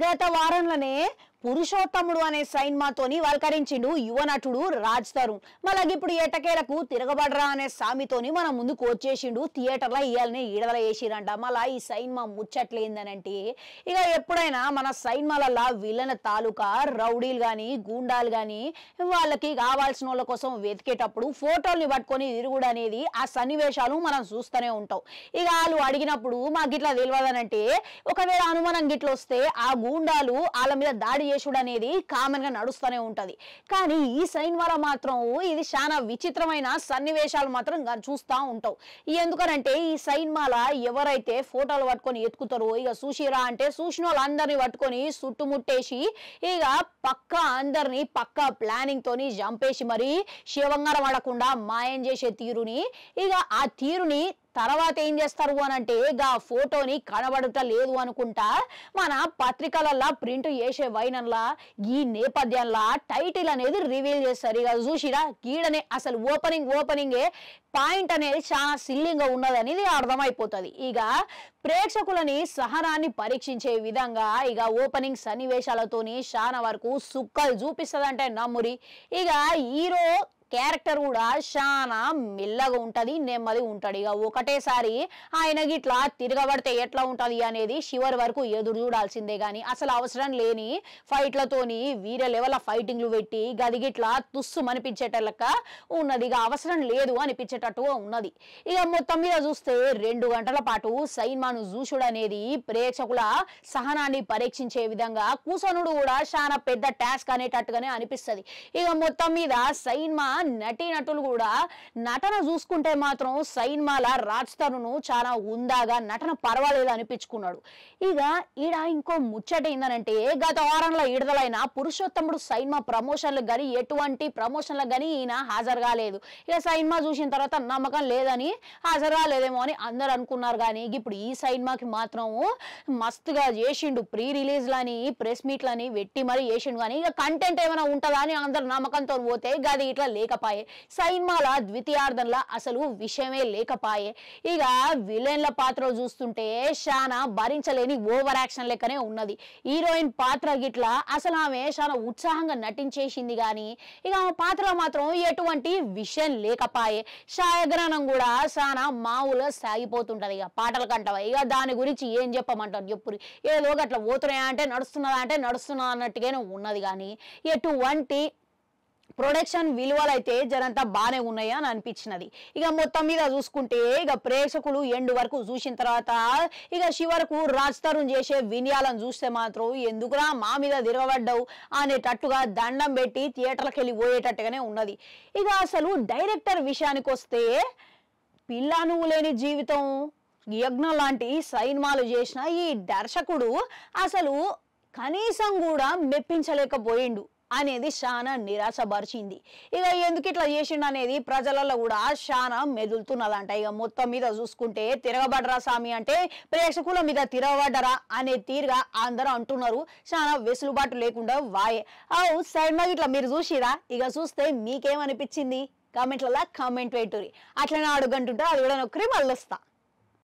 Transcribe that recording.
గత వారంలోనే పురుషోత్తముడు అనే సైన్మాతోని వల్కరించిండు యువ నటుడు రాజ్ తరుణ్ మళ్ళీ ఇప్పుడు ఎటకేలకు తిరగబడరా అనే సామితోని మనం ముందుకు వచ్చేసిండు థియేటర్లో ఇయ్యాలని ఈడల వేసిరంట మళ్ళీ ఈ సైన్మా ముచ్చట్లేందనంటే ఇక ఎప్పుడైనా మన సైన్మాలల్లా విలన తాలూకా రౌడీలు కానీ గూండాలు కానీ వాళ్ళకి కావాల్సిన వాళ్ళ కోసం వెతికేటప్పుడు ఫోటోల్ని పట్టుకొని ఇరుగుడు అనేది ఆ సన్నివేశాలు మనం చూస్తూనే ఉంటాం ఇక వాళ్ళు అడిగినప్పుడు మాకు ఇట్లా తెలియదనంటే ఒకవేళ అనుమానం గిట్ల వస్తే ఆ గూండాలు వాళ్ళ మీద దాడి చేసుడు అనేది గా నడుస్తూనే ఉంటుంది కానీ ఈ సైన్ వల్ల మాత్రం ఇది చాలా విచిత్రమైన సన్నివేశాలు మాత్రం చూస్తూ ఉంటావు ఎందుకనంటే ఈ సైన్ మాల ఎవరైతే ఫోటోలు పట్టుకొని ఎత్తుకుతారో ఇక చూసిరా అంటే చూసిన వాళ్ళందరినీ పట్టుకొని చుట్టుముట్టేసి ఇక పక్క అందరినీ పక్క ప్లానింగ్ తోని చంపేసి మరి శివంగారం ఆడకుండా మాయం చేసే తీరుని ఇక ఆ తీరుని తర్వాత ఏం చేస్తారు అని అంటే గా ఫోటోని కనబడట లేదు అనుకుంటా మన పత్రికలల్లా ప్రింట్ చేసే వైనల్లా ఈ నేపథ్యంలో టైటిల్ అనేది రివీల్ చేస్తారు ఇక చూసిరా గీడనే అసలు ఓపెనింగ్ ఓపెనింగే పాయింట్ అనేది చాలా సిల్లింగ్గా ఉన్నది అనేది అర్థమైపోతుంది ఇక ప్రేక్షకులని సహనాన్ని పరీక్షించే విధంగా ఇక ఓపెనింగ్ సన్నివేశాలతోని చాలా వరకు సుక్కలు చూపిస్తుందంటే నమ్మురి ఇక హీరో క్యారెక్టర్ కూడా చాలా మెల్లగా ఉంటుంది నెమ్మది ఉంటది ఇక ఒకటేసారి ఆయన ఇట్లా తిరగబడితే ఎట్లా ఉంటుంది అనేది చివరి వరకు ఎదురు చూడాల్సిందే కానీ అసలు అవసరం లేని ఫైట్లతోని వీరే లెవెల్ ఫైటింగ్లు పెట్టి గిట్లా తుస్సు అనిపించేటలక ఉన్నది ఇక అవసరం లేదు అనిపించేటట్టుగా ఉన్నది ఇక మొత్తం మీద చూస్తే రెండు గంటల పాటు సైన్మాను చూసుడు అనేది ప్రేక్షకుల సహనాన్ని పరీక్షించే విధంగా కూసనుడు కూడా చాలా పెద్ద టాస్క్ అనేటట్టుగానే అనిపిస్తుంది ఇక మొత్తం మీద సైన్మా నటీ నటులు కూడా నటన చూసుకుంటే మాత్రం సైన్మాల రాజ్ తరుణ్ చాలా ఉందాగా నటన పర్వాలేదు అనిపించుకున్నాడు ఇక ఈడ ఇంకో ముచ్చట ఏందనంటే గత వారంలో విడుదలైన పురుషోత్తముడు సైన్మా ప్రమోషన్లకు కానీ ఎటువంటి ప్రమోషన్లకు కానీ ఈయన హాజరు కాలేదు ఇక సైన్మా చూసిన తర్వాత నమ్మకం లేదని హాజరు కాలేదేమో అని అందరు అనుకున్నారు కానీ ఇప్పుడు ఈ సైన్మాకి మాత్రం మస్తుగా చేసిండు ప్రీ రిలీజ్ లని ప్రెస్ మీట్లని పెట్టి మరీ చేసిండు కానీ ఇక కంటెంట్ ఏమైనా ఉంటుందా అని అందరు నమ్మకంతో పోతే గది ఇట్లా లేక లేకపాయే సైన్మాల ద్వితీయార్థంలో అసలు విషయమే లేకపాయే ఇక విలన్ల పాత్రలు చూస్తుంటే షానా భరించలేని ఓవర్ యాక్షన్ లెక్కనే ఉన్నది హీరోయిన్ పాత్ర గిట్లా అసలు ఆమె చాలా ఉత్సాహంగా నటించేసింది కానీ ఇక ఆమె పాత్రలో మాత్రం ఎటువంటి విషయం లేకపాయే ఛాయాగ్రహణం కూడా చాలా మామూలుగా సాగిపోతుంటది ఇక పాటల కంటవా ఇక దాని గురించి ఏం చెప్పమంటారు ఎప్పుడు ఏదో అట్లా పోతున్నాయా అంటే నడుస్తున్నదా అంటే నడుస్తున్నా అన్నట్టుగానే ఉన్నది కానీ ఎటువంటి ప్రొడక్షన్ విలువలు అయితే జరంతా బాగానే ఉన్నాయా అని అనిపించినది ఇక మొత్తం మీద చూసుకుంటే ఇక ప్రేక్షకులు ఎండు వరకు చూసిన తర్వాత ఇక శివరకు రాజ్ తరుణ్ చేసే వినయాలను చూస్తే మాత్రం ఎందుకురా మా మీద తిరగబడ్డవు అనేటట్టుగా దండం పెట్టి థియేటర్లకు వెళ్ళి పోయేటట్టుగానే ఉన్నది ఇక అసలు డైరెక్టర్ విషయానికి వస్తే పిల్లాను లేని జీవితం యజ్ఞం లాంటి సైన్మాలు చేసిన ఈ దర్శకుడు అసలు కనీసం కూడా మెప్పించలేకపోయిండు అనేది చాలా నిరాశపరిచింది ఇక ఎందుకు ఇట్లా చేసిండు అనేది ప్రజలలో కూడా చాలా మెదులుతున్నదంట ఇక మొత్తం మీద చూసుకుంటే తిరగబడరా స్వామి అంటే ప్రేక్షకుల మీద తిరగబడ్డరా అనే తీరుగా అందరూ అంటున్నారు చాలా వెసులుబాటు లేకుండా వాయే అవు సైడ్ మీద ఇట్లా మీరు చూసిరా ఇక చూస్తే మీకేమనిపించింది కామెంట్లలో కామెంట్ పెట్టురి అట్లనే అడుగు అంటుంటే అది కూడా నొక్కరి మళ్ళీ